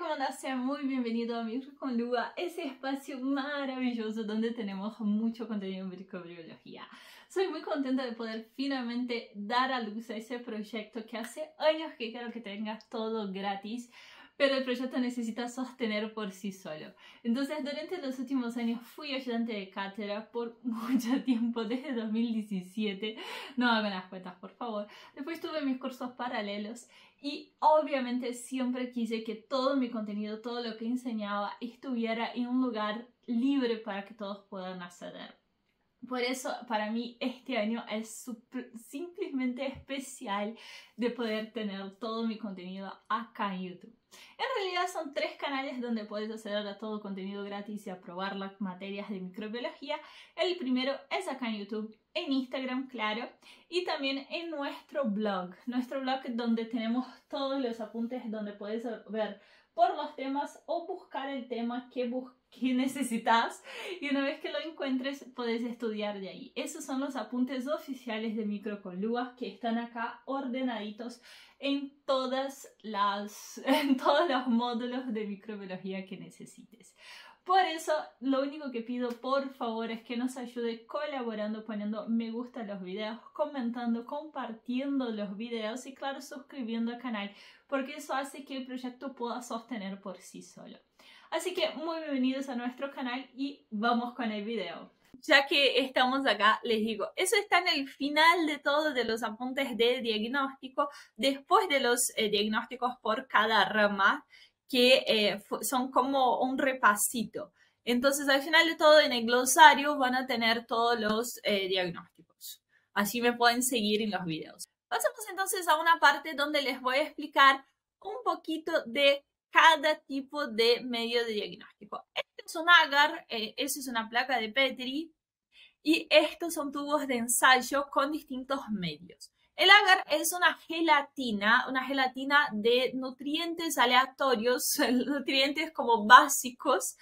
¿cómo muy bienvenido a Amigos con Lua, ese espacio maravilloso donde tenemos mucho contenido en microbiología. Soy muy contenta de poder finalmente dar a luz a ese proyecto que hace años que quiero que tengas todo gratis pero el proyecto necesita sostener por sí solo. Entonces, durante los últimos años fui ayudante de cátedra por mucho tiempo, desde 2017. No hagan las cuentas, por favor. Después tuve mis cursos paralelos y obviamente siempre quise que todo mi contenido, todo lo que enseñaba, estuviera en un lugar libre para que todos puedan acceder. Por eso para mí este año es simplemente especial de poder tener todo mi contenido acá en YouTube. En realidad son tres canales donde puedes acceder a todo contenido gratis y aprobar las materias de microbiología. El primero es acá en YouTube, en Instagram, claro, y también en nuestro blog, nuestro blog donde tenemos todos los apuntes donde puedes ver por los temas o buscar el tema que, necesitas y una vez que lo encuentres puedes estudiar de ahí. Esos son los apuntes oficiales de microcolúas que están acá ordenaditos en, todas las, en todos los módulos de microbiología que necesites. Por eso, lo único que pido por favor es que nos ayude colaborando, poniendo me gusta a los videos, comentando, compartiendo los videos y claro, suscribiendo al canal, porque eso hace que el proyecto pueda sostener por sí solo. Así que muy bienvenidos a nuestro canal y vamos con el video ya que estamos acá, les digo, eso está en el final de todos de los apuntes de diagnóstico, después de los eh, diagnósticos por cada rama que eh, son como un repasito. Entonces, al final de todo, en el glosario van a tener todos los eh, diagnósticos. Así me pueden seguir en los videos. Pasamos entonces a una parte donde les voy a explicar un poquito de cada tipo de medio de diagnóstico. Este es un agar, eh, eso es una placa de Petri, y estos son tubos de ensayo con distintos medios. El agar es una gelatina, una gelatina de nutrientes aleatorios, nutrientes como básicos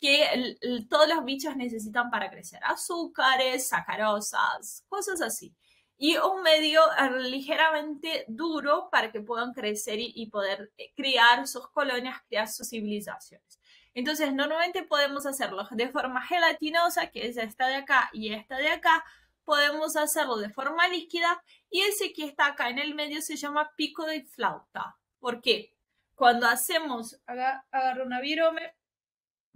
que todos los bichos necesitan para crecer. Azúcares, sacarosas, cosas así. Y un medio eh, ligeramente duro para que puedan crecer y, poder eh, crear sus colonias, crear sus civilizaciones. Entonces, normalmente podemos hacerlo de forma gelatinosa, que es esta de acá y esta de acá, podemos hacerlo de forma líquida y ese que está acá en el medio se llama pico de flauta. ¿Por qué? Cuando hacemos, agarro una virome,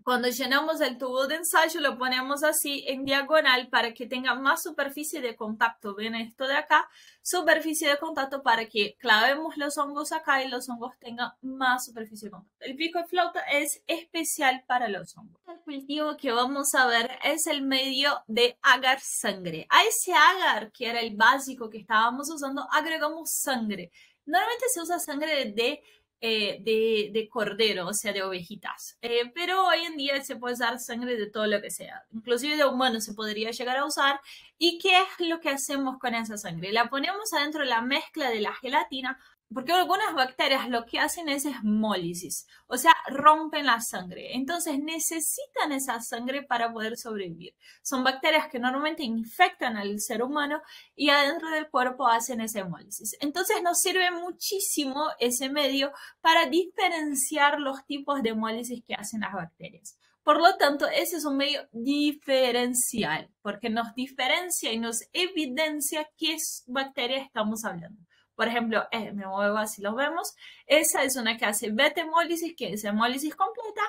cuando llenamos el tubo de ensayo, lo ponemos así en diagonal para que tenga más superficie de contacto. ¿Ven esto de acá? Superficie de contacto para que clavemos los hongos acá y los hongos tengan más superficie de contacto. El pico de flauta es especial para los hongos. El cultivo que vamos a ver es el medio de agar sangre. A ese agar, que era el básico que estábamos usando, agregamos sangre. Normalmente se usa sangre de eh, de, de, cordero, o sea, de ovejitas. Eh, pero hoy en día se puede usar sangre de todo lo que sea, inclusive de humanos se podría llegar a usar ¿Y qué es lo que hacemos con esa sangre? La ponemos adentro de la mezcla de la gelatina porque algunas bacterias lo que hacen es hemólisis, o sea, rompen la sangre. Entonces necesitan esa sangre para poder sobrevivir. Son bacterias que normalmente infectan al ser humano y adentro del cuerpo hacen esa hemólisis. Entonces nos sirve muchísimo ese medio para diferenciar los tipos de hemólisis que hacen las bacterias. Por lo tanto, ese es un medio diferencial, porque nos diferencia y nos evidencia qué bacteria estamos hablando. Por ejemplo, eh, me muevo así, lo vemos. Esa es una que hace beta hemólisis, que es hemólisis completa.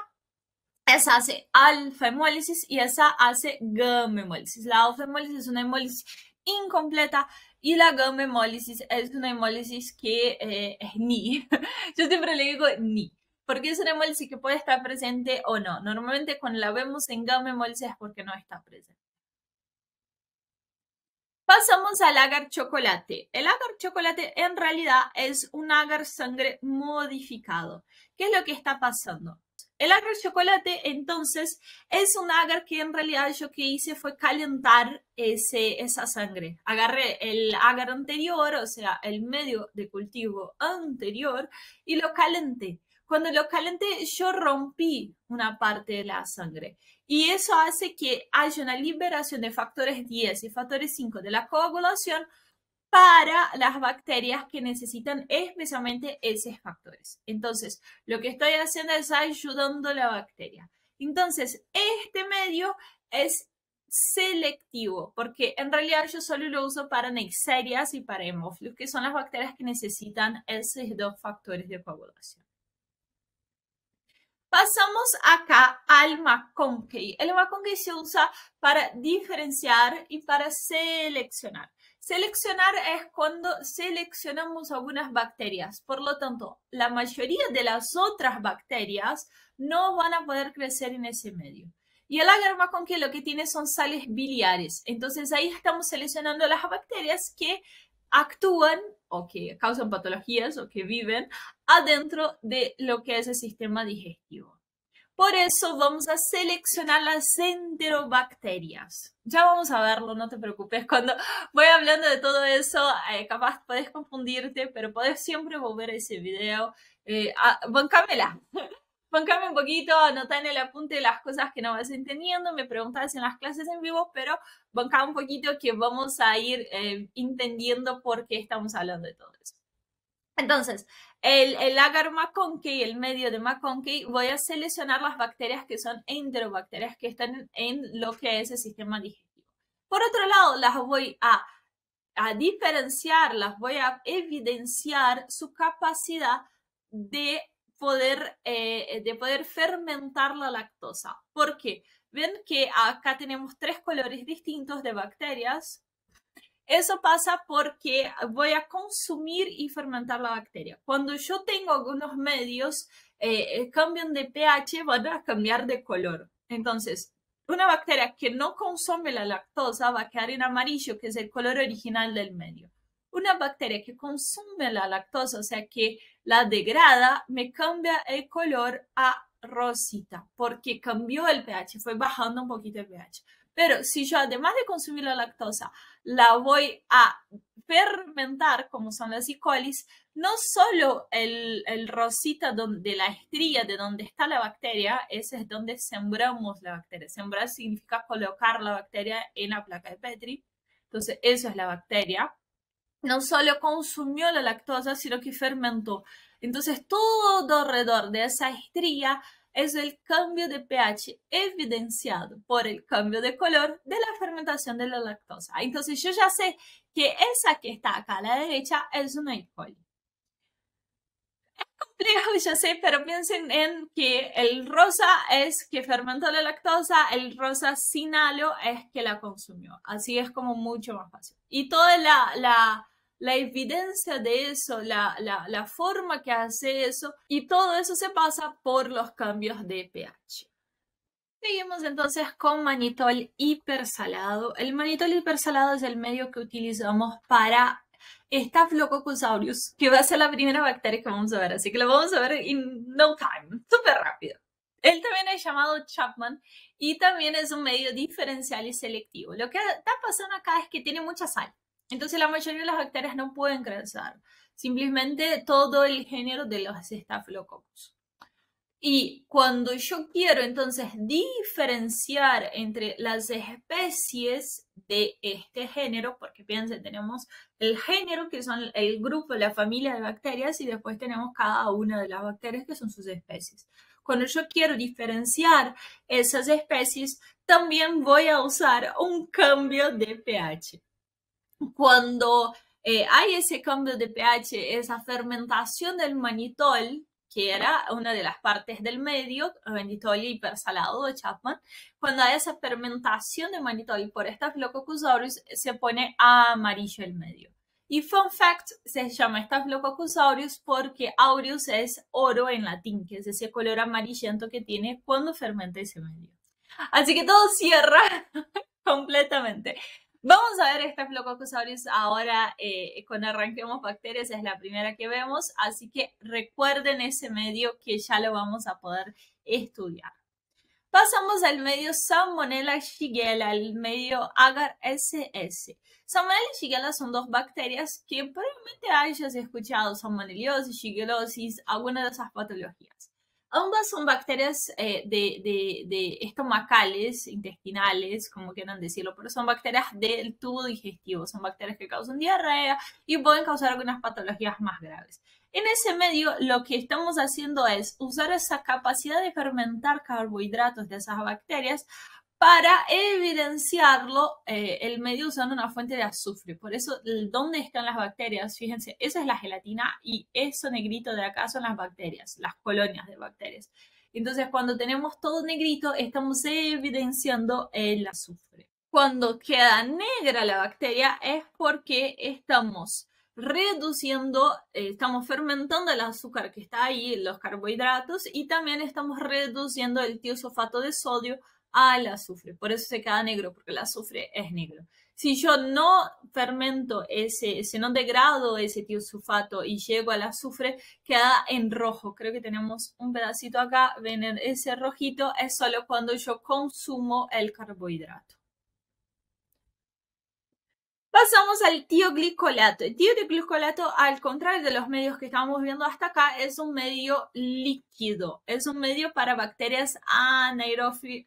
Esa hace alfa hemólisis y esa hace gamma hemólisis. La alfa hemólisis es una hemólisis incompleta y la gamma hemólisis es una hemólisis que eh, es ni. Yo siempre le digo ni porque es una sí que puede estar presente o no. Normalmente cuando la vemos en game es porque no está presente. Pasamos al agar chocolate. El agar chocolate en realidad es un agar sangre modificado. ¿Qué es lo que está pasando? El agar chocolate entonces es un agar que en realidad yo que hice fue calentar ese, esa sangre. Agarré el agar anterior, o sea, el medio de cultivo anterior, y lo calenté. Cuando lo calenté, yo rompí una parte de la sangre y eso hace que haya una liberación de factores 10 y factores 5 de la coagulación para las bacterias que necesitan especialmente esos factores. Entonces, lo que estoy haciendo es ayudando a la bacteria. Entonces, este medio es selectivo, porque en realidad yo solo lo uso para Nexerias y para Hemoflux, que son las bacterias que necesitan esos dos factores de coagulación. Pasamos acá al maconkey. El maconkey se usa para diferenciar y para seleccionar. Seleccionar es cuando seleccionamos algunas bacterias. Por lo tanto, la mayoría de las otras bacterias no van a poder crecer en ese medio. Y el agar maconkey lo que tiene son sales biliares. Entonces ahí estamos seleccionando las bacterias que actúan o que causan patologías o que viven adentro de lo que es el sistema digestivo. Por eso vamos a seleccionar las enterobacterias. Ya vamos a verlo, no te preocupes. Cuando voy hablando de todo eso, eh, capaz puedes confundirte, pero puedes siempre volver a ese video. Eh, a, ah, bancámela. Bancame un poquito, anotar en el apunte las cosas que no vas entendiendo, me preguntas en las clases en vivo, pero bancame un poquito que vamos a ir eh, entendiendo por qué estamos hablando de todo eso. Entonces, el, el agar McConkey, el medio de McConkey, voy a seleccionar las bacterias que son enterobacterias, que están en lo que es el sistema digestivo. Por otro lado, las voy a, a diferenciar, las voy a evidenciar su capacidad de poder, eh, de poder fermentar la lactosa. ¿Por qué? Ven que acá tenemos tres colores distintos de bacterias. Eso pasa porque voy a consumir y fermentar la bacteria. Cuando yo tengo algunos medios, eh, eh, cambian de pH, van a cambiar de color. Entonces, una bacteria que no consume la lactosa va a quedar en amarillo, que es el color original del medio una bacteria que consume la lactosa, o sea que la degrada, me cambia el color a rosita, porque cambió el pH, fue bajando un poquito el pH. Pero si yo, además de consumir la lactosa, la voy a fermentar, como son las psicolis e. no solo el, el rosita de la estría, de donde está la bacteria, ese es donde sembramos la bacteria. Sembrar significa colocar la bacteria en la placa de Petri. Entonces, eso es la bacteria no solo consumió la lactosa, sino que fermentó. Entonces, todo alrededor de esa estría es el cambio de pH evidenciado por el cambio de color de la fermentación de la lactosa. Entonces, yo ya sé que esa que está acá a la derecha es una E complejo, ya sé, pero piensen en que el rosa es que fermentó la lactosa, el rosa sin halo es que la consumió. Así es como mucho más fácil. Y toda la, la, evidencia de eso, la, la, forma que hace eso, y todo eso se pasa por los cambios de pH. Seguimos entonces con manitol hipersalado. El manitol hipersalado es el medio que utilizamos para Staphylococcus que va a ser la primera bacteria que vamos a ver, así que la vamos a ver in no time, súper rápido. Él también es llamado Chapman y también es un medio diferencial y selectivo. Lo que está pasando acá es que tiene mucha sal. Entonces la mayoría de las bacterias no pueden crecer. Simplemente todo el género de los estafilococos. Y cuando yo quiero entonces diferenciar entre las especies de este género, porque piensen, tenemos el género, que son el grupo, la familia de bacterias, y después tenemos cada una de las bacterias, que son sus especies. Cuando yo quiero diferenciar esas especies, también voy a usar un cambio de pH. Cuando eh, hay ese cambio de pH, esa fermentación del manitol, que era una de las partes del medio, manitol hipersalado de Chapman, cuando hay esa fermentación de manitol por aureus, se pone amarillo el medio. Y fun fact, se llama esta aureus porque aureus es oro en latín, que es ese color amarillento que tiene cuando fermenta ese medio. Así que todo cierra completamente. Vamos a ver esta Flococosaurus ahora eh, cuando arranquemos bacterias, es la primera que vemos, así que recuerden ese medio que ya lo vamos a poder estudiar. Pasamos al medio Salmonella shigella, el medio agar SS. Salmonella shigella son dos bacterias que probablemente hayas escuchado, salmonellosis, shigellosis, alguna de esas patologías. Ambas son bacterias eh, de, de, estomacales, intestinales, como quieran decirlo, pero son bacterias del tubo digestivo, son bacterias que causan diarrea y pueden causar algunas patologías más graves. En ese medio, lo que estamos haciendo es usar esa capacidad de fermentar carbohidratos de esas bacterias para evidenciarlo, eh, el medio usando una fuente de azufre. Por eso, ¿dónde están las bacterias? Fíjense, esa es la gelatina y eso negrito de acá son las bacterias, las colonias de bacterias. Entonces, cuando tenemos todo negrito, estamos evidenciando el azufre. Cuando queda negra la bacteria es porque estamos reduciendo, eh, estamos fermentando el azúcar que está ahí, los carbohidratos, y también estamos reduciendo el tiosulfato de sodio al ah, azufre. Por eso se queda negro, porque el azufre es negro. Si yo no fermento ese, si no degrado ese tiosulfato y llego al azufre, queda en rojo. Creo que tenemos un pedacito acá, ven ese rojito, es solo cuando yo consumo el carbohidrato. Pasamos al tioglicolato. El tioglicolato, al contrario de los medios que estábamos viendo hasta acá, es un medio líquido. Es un medio para bacterias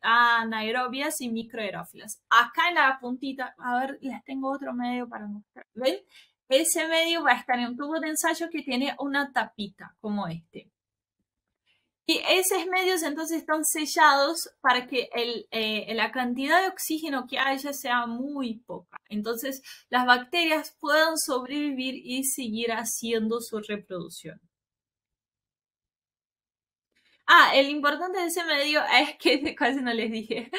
anaerobias y microaerófilas. Acá en la puntita, a ver, les tengo otro medio para mostrar. ¿Ven? Ese medio va a estar en un tubo de ensayo que tiene una tapita como este. Y esos medios entonces están sellados para que eh, la cantidad de oxígeno que haya sea muy poca. Entonces las bacterias puedan sobrevivir y seguir haciendo su reproducción. Ah, el importante de ese medio es que, casi no les dije,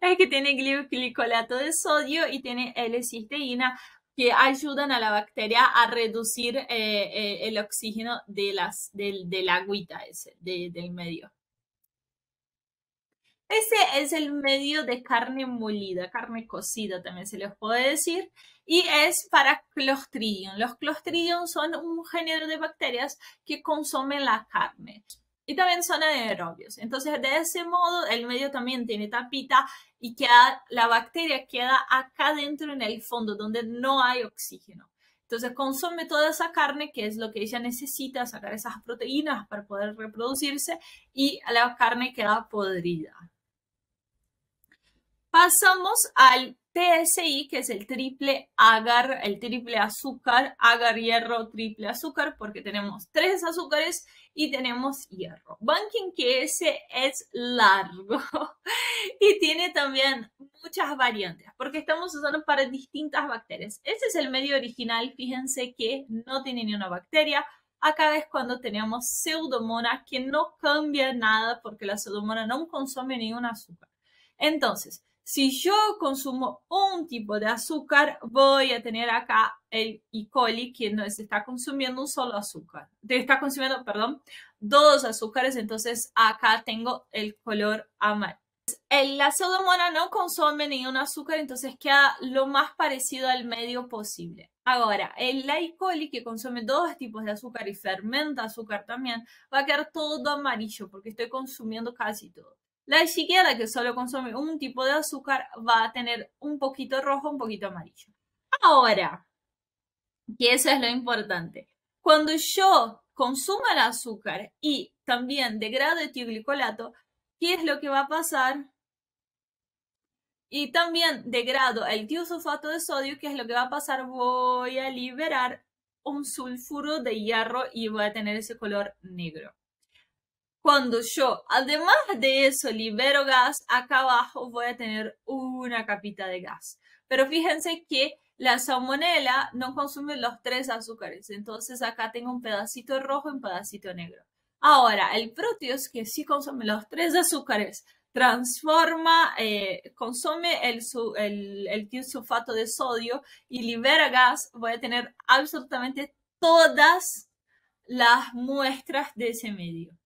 es que tiene glicolato de sodio y tiene L-cisteína, que ayudan a la bacteria a reducir eh, eh, el oxígeno de las, del, de la agüita ese, del medio. Ese es el medio de carne molida, carne cocida también se les puede decir, y es para Clostridium. Los Clostridium son un género de bacterias que consumen la carne y también son anaerobios. Entonces, de ese modo, el medio también tiene tapita y la bacteria queda acá dentro en el fondo, donde no hay oxígeno. Entonces consume toda esa carne, que es lo que ella necesita, sacar esas proteínas para poder reproducirse, y la carne queda podrida. Pasamos al TSI, que es el triple agar, el triple azúcar, agar hierro, triple azúcar, porque tenemos tres azúcares y tenemos hierro. Banking que ese es largo y tiene también muchas variantes, porque estamos usando para distintas bacterias. Este es el medio original, fíjense que no tiene ni una bacteria. Acá es cuando tenemos pseudomonas que no cambia nada porque la pseudomona no consume ningún azúcar. Entonces, si yo consumo un tipo de azúcar, voy a tener acá el E. coli, que se está consumiendo un solo azúcar. Está consumiendo, perdón, dos azúcares, entonces acá tengo el color amarillo. La pseudomona no consume ningún azúcar, entonces queda lo más parecido al medio posible. Ahora, el E. coli, que consume dos tipos de azúcar y fermenta azúcar también, va a quedar todo amarillo porque estoy consumiendo casi todo. La chiquera que solo consume un tipo de azúcar va a tener un poquito rojo, un poquito amarillo. Ahora, que eso es lo importante, cuando yo consumo el azúcar y también degrado etilglicolato, ¿qué es lo que va a pasar? Y también degrado el tiosulfato de sodio, ¿qué es lo que va a pasar? Voy a liberar un sulfuro de hierro y voy a tener ese color negro. Cuando yo, además de eso, libero gas, acá abajo voy a tener una capita de gas. Pero fíjense que la salmonela no consume los tres azúcares, entonces acá tengo un pedacito rojo y un pedacito negro. Ahora, el proteus, que sí consume los tres azúcares, transforma, eh, consume el, el sulfato de sodio y libera gas, voy a tener absolutamente todas las muestras de ese medio.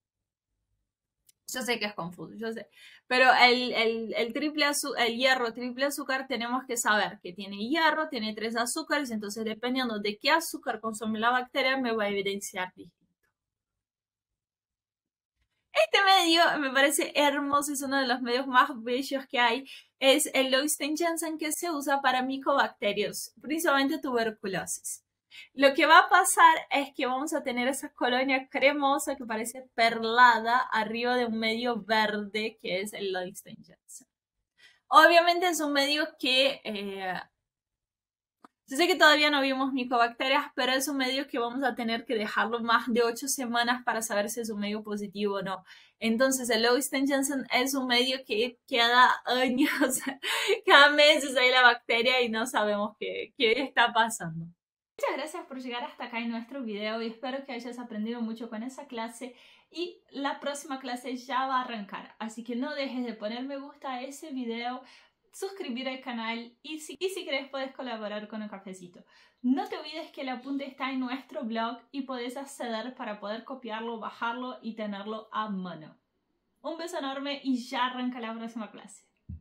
Yo sé que es confuso, yo sé. Pero el, triple el hierro triple azúcar tenemos que saber que tiene hierro, tiene tres azúcares, entonces dependiendo de qué azúcar consume la bacteria me va a evidenciar distinto. Este medio me parece hermoso, es uno de los medios más bellos que hay. Es el lowenstein jensen que se usa para micobacterios, principalmente tuberculosis. Lo que va a pasar es que vamos a tener esa colonia cremosa que parece perlada arriba de un medio verde que es el St. Jensen. Obviamente es un medio que... Eh, yo sé que todavía no vimos micobacterias, pero es un medio que vamos a tener que dejarlo más de ocho semanas para saber si es un medio positivo o no. Entonces, el St. Jensen es un medio que cada año, cada mes hay la bacteria y no sabemos qué, qué está pasando. Muchas gracias por llegar hasta acá en nuestro video y espero que hayas aprendido mucho con esa clase y la próxima clase ya va a arrancar, así que no dejes de poner me gusta a ese video, suscribir al canal y si, y si puedes colaborar con un cafecito. No te olvides que el apunte está en nuestro blog y podés acceder para poder copiarlo, bajarlo y tenerlo a mano. Un beso enorme y ya arranca la próxima clase.